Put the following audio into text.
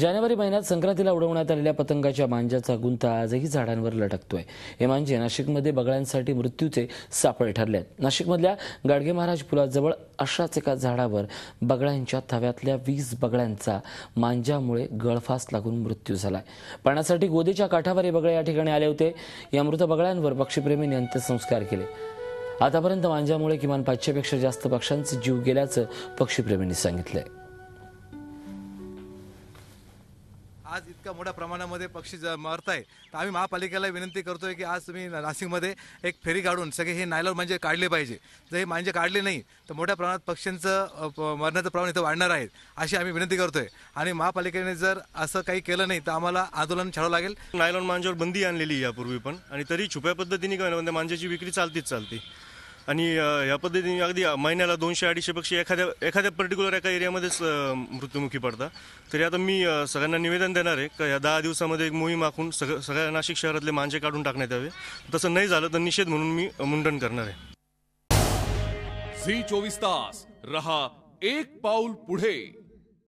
जानेवारी महिन्यात संक्रांतीला उडवण्यात आलेल्या पतंगाच्या मांजाचा गुंता आजही झाडांवर लटकतोय हे मांजे नाशिकमध्ये बगळ्यांसाठी मृत्यूचे सापळे ठरले आहेत नाशिकमधल्या गाडगे महाराज पुलाजवळ अशाच एका झाडावर बगळ्यांच्या थव्यातल्या वीस बगळ्यांचा मांजामुळे गळफास लागून मृत्यू झालाय पाण्यासाठी गोदीच्या काठावर हे बगळे या ठिकाणी आले होते या मृत बगळ्यांवर पक्षीप्रेमींनी अंत्यसंस्कार केले आतापर्यंत मांजामुळे किमान पाचशेपेक्षा जास्त पक्ष्यांचे जीव गेल्याचं पक्षीप्रेमींनी सांगितलंय आज इतका मोठ्या प्रमाणामध्ये पक्षी मरत आहे तर आम्ही महापालिकेला विनंती करतोय की आज तुम्ही नाशिकमध्ये एक फेरी काढून सगळे हे नायलॉन म्हणजे काढले पाहिजे जर हे मांजे म्हणजे काढले नाही तर मोठ्या प्रमाणात पक्ष्यांचं मरण्याचं प्रमाण इथं वाढणार आहे अशी आम्ही विनंती करतोय आणि महापालिकेने जर असं काही केलं नाही तर आम्हाला आंदोलन छाडावं लागेल नायलॉन मांजेवर बंदी आणलेली यापूर्वी पण आणि तरी छुप्या पद्धतीने मांजेची मांजाची विक्री चालतीच चालते आणि या पद्धतीने अगदी महिन्याला दोनशे अडीचशे पक्षी एखाद्या एखाद्या पर्टिक्युलर एका एरियामध्येच मृत्यूमुखी पडतात तरी आता मी सगळ्यांना निवेदन देणार आहे का या दहा दिवसामध्ये एक मोहीम आखून सग सगळ्या नाशिक शहरातले मांजे काढून टाकण्यात यावे तसं नाही झालं तर निषेध म्हणून मी मुंडन करणार आहे झी चोवीस तास रहा एक पाऊल पुढे